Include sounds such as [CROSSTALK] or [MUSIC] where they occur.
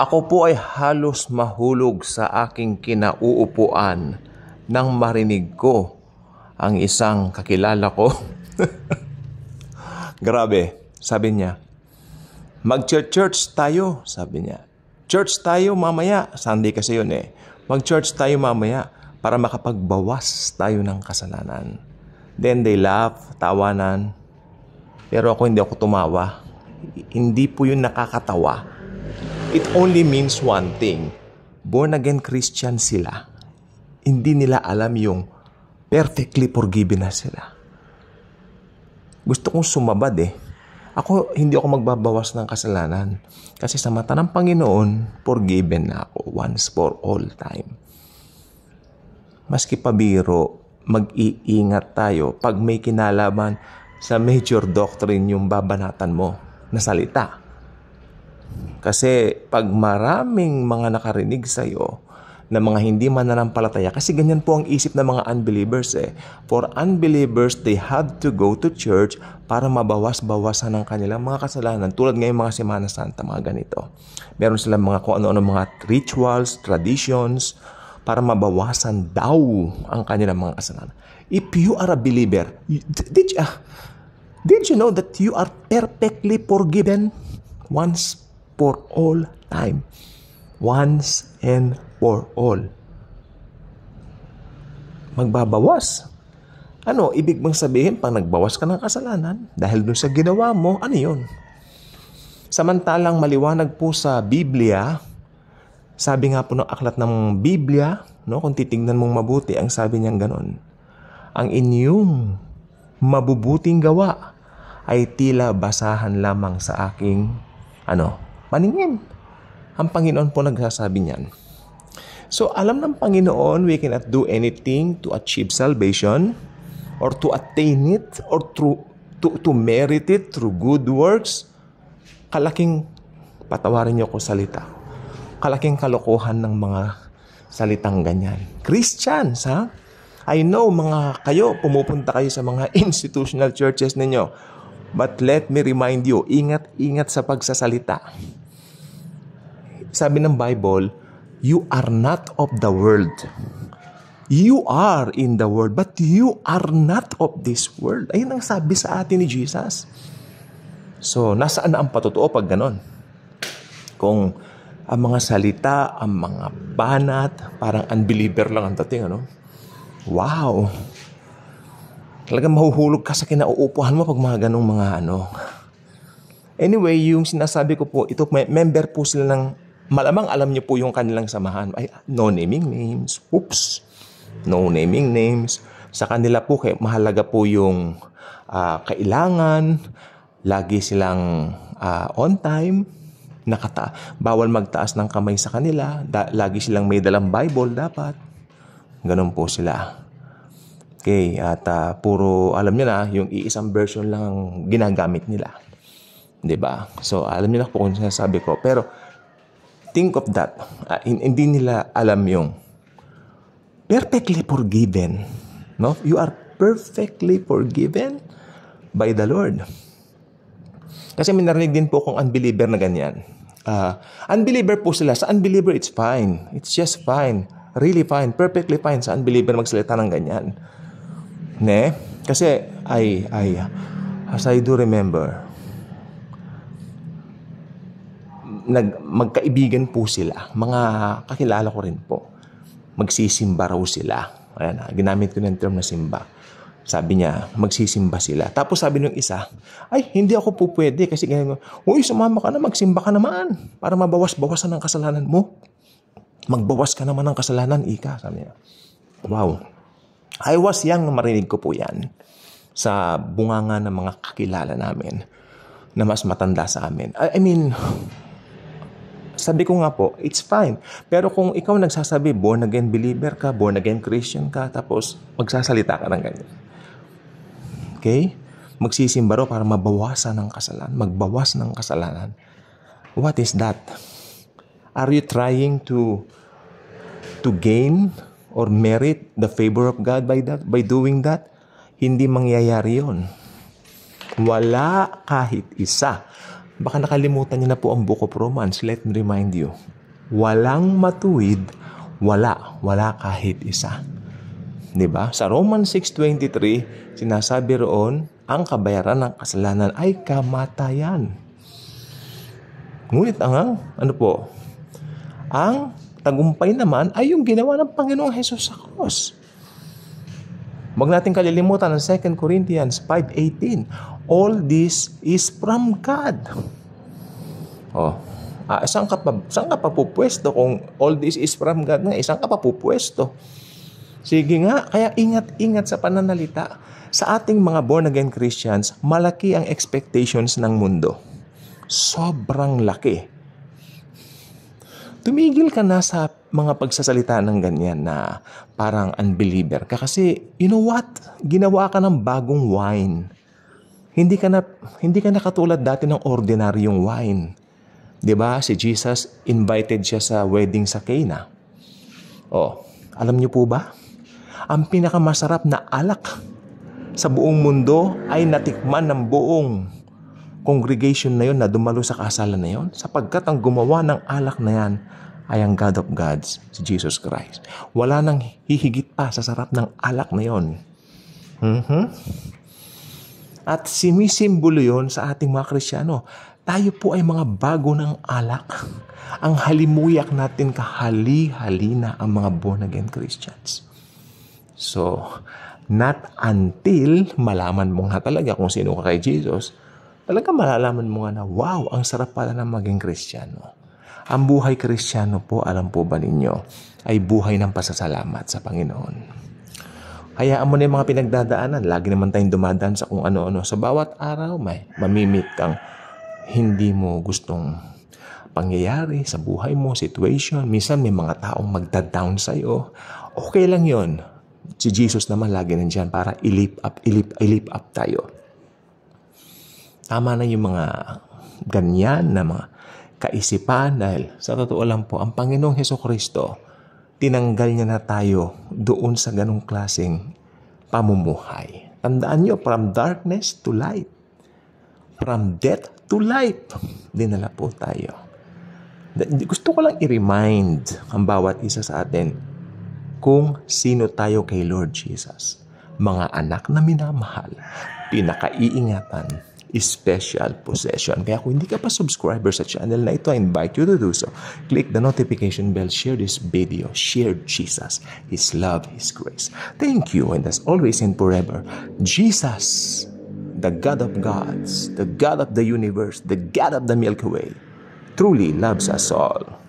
Ako po ay halos mahulog sa aking kinauupuan nang marinig ko ang isang kakilala ko. [LAUGHS] Grabe, sabi niya. Mag-church tayo, sabi niya. Church tayo mamaya. Sunday kasi yun eh. Mag-church tayo mamaya para makapagbawas tayo ng kasalanan. Then they laugh, tawanan. Pero ako hindi ako tumawa. Hindi po yun nakakatawa. It only means one thing. Born again Christian sila. Hindi nila alam yung perfectly forgiven na sila. Gusto kong sumabad eh. Ako, hindi ako magbabawas ng kasalanan. Kasi sa mata ng Panginoon, forgiven na ako once for all time. Maski pabiro, mag-iingat tayo pag may kinalaman sa major doctrine yung babanatan mo na salita. Kasi pag maraming mga nakarinig sa iyo na mga hindi mananampalataya, kasi ganyan po ang isip ng mga unbelievers eh. For unbelievers, they have to go to church para mabawas-bawasan ang kanilang mga kasalanan. Tulad ngayong mga Semana Santa, mga ganito. Meron silang mga kung ano-ano mga rituals, traditions, para mabawasan daw ang kanilang mga kasalanan. If you are a believer, did, did, uh, ah, did you know that you are perfectly forgiven once for all time. Once and for all. Magbabawas. Ano, ibig bang sabihin pang nagbawas ka ng kasalanan dahil dun sa ginawa mo, ano yon? Samantalang maliwanag po sa Biblia, sabi nga po ng aklat ng Biblia, no, kung titingnan mong mabuti, ang sabi niyang ganon, ang inyong mabubuting gawa ay tila basahan lamang sa aking ano, Maningin. Ang Panginoon po nagsasabi niyan. So alam ng Panginoon, we cannot do anything to achieve salvation or to attain it or through, to, to merit it through good works. Kalaking, patawarin niyo ko salita, kalaking kalokohan ng mga salitang ganyan. Christians, ha? I know mga kayo, pumupunta kayo sa mga [LAUGHS] institutional churches ninyo. But let me remind you, ingat-ingat sa pagsasalita sabi ng Bible, you are not of the world. You are in the world, but you are not of this world. Ayun ang sabi sa atin ni Jesus. So, nasaan na ang patotoo pag ganon? Kung ang mga salita, ang mga banat, parang unbeliever lang ang dating, ano? Wow! Talagang mahuhulog ka sa kinauupuhan mo pag mga ganong mga ano. Anyway, yung sinasabi ko po, ito, member po sila ng malamang alam niyo po yung kanilang samahan. Ay, no naming names. Oops. No naming names. Sa kanila po, kay, mahalaga po yung uh, kailangan. Lagi silang uh, on time. Nakata bawal magtaas ng kamay sa kanila. Da- lagi silang may dalang Bible dapat. Ganun po sila. Okay, at uh, puro alam niyo na yung iisang version lang ang ginagamit nila. 'Di ba? So alam niyo na po kung ano sinasabi ko, pero Think of that. Uh, hindi nila alam yung perfectly forgiven. No? You are perfectly forgiven by the Lord. Kasi may narinig din po kung unbeliever na ganyan. Uh, unbeliever po sila. Sa unbeliever, it's fine. It's just fine. Really fine. Perfectly fine sa unbeliever magsalita ng ganyan. Ne? Kasi, I, I, as I do remember, nag, magkaibigan po sila. Mga kakilala ko rin po. Magsisimba raw sila. Ayan, ah, ginamit ko ng term na simba. Sabi niya, magsisimba sila. Tapos sabi ng isa, ay, hindi ako po pwede kasi ganyan. Uy, sumama ka na, magsimba ka naman para mabawas-bawasan ang kasalanan mo. Magbawas ka naman ng kasalanan, ika. Sabi niya. Wow. I was young na marinig ko po yan sa bunganga ng mga kakilala namin na mas matanda sa amin. I, I mean, sabi ko nga po, it's fine. Pero kung ikaw nagsasabi, born again believer ka, born again Christian ka, tapos magsasalita ka ng ganyan. Okay? Magsisimba raw para mabawasan ng kasalanan, magbawas ng kasalanan. What is that? Are you trying to to gain or merit the favor of God by that by doing that? Hindi mangyayari 'yon. Wala kahit isa Baka nakalimutan niyo na po ang Book of Romans. Let me remind you, walang matuwid, wala, wala kahit isa. 'Di ba? Sa Romans 6:23, sinasabi roon, ang kabayaran ng kasalanan ay kamatayan. Ngunit ang ano po? Ang tagumpay naman ay yung ginawa ng Panginoong Hesus sa cross. Huwag natin kalilimutan ang 2 Corinthians 5.18 all this is from God. Oh, ah, saan ka pa, saan ka pa pupwesto kung all this is from God nga? Isang eh, ka pa pupwesto? Sige nga, kaya ingat-ingat sa pananalita. Sa ating mga born-again Christians, malaki ang expectations ng mundo. Sobrang laki. Tumigil ka na sa mga pagsasalita ng ganyan na parang unbeliever ka kasi you know what? Ginawa ka ng bagong wine hindi ka na hindi ka na katulad dati ng ordinaryong wine. 'Di ba? Si Jesus invited siya sa wedding sa Cana. Oh, alam niyo po ba? Ang pinakamasarap na alak sa buong mundo ay natikman ng buong congregation na yon na dumalo sa kasalan na yon sapagkat ang gumawa ng alak na yan ay ang God of Gods, si Jesus Christ. Wala nang hihigit pa sa sarap ng alak na yon. Mm-hmm. At sumisimbolo yon sa ating mga Krisyano. Tayo po ay mga bago ng alak. Ang halimuyak natin kahali-halina ang mga born-again Christians. So, not until malaman mo nga talaga kung sino ka kay Jesus, talaga malalaman mo nga na, wow, ang sarap pala na maging Kristiyano. Ang buhay Kristiyano po, alam po ba ninyo, ay buhay ng pasasalamat sa Panginoon. Hayaan mo na yung mga pinagdadaanan. Lagi naman tayong dumadaan sa kung ano-ano. Sa bawat araw, may mamimit kang hindi mo gustong pangyayari sa buhay mo, situation. Minsan may mga taong magda-down sa'yo. Okay lang yon. Si Jesus naman lagi nandiyan para ilip up, ilip, ilip up tayo. Tama na yung mga ganyan na mga kaisipan dahil sa totoo lang po, ang Panginoong Heso Kristo, tinanggal niya na tayo doon sa ganong klaseng pamumuhay. Tandaan niyo, from darkness to light. From death to light. Dinala po tayo. Gusto ko lang i-remind ang bawat isa sa atin kung sino tayo kay Lord Jesus. Mga anak na minamahal, pinakaiingatan, special possession. Kaya kung hindi ka pa subscriber sa channel na ito, I invite you to do so. Click the notification bell, share this video, share Jesus, His love, His grace. Thank you, and as always and forever, Jesus, the God of gods, the God of the universe, the God of the Milky Way, truly loves us all.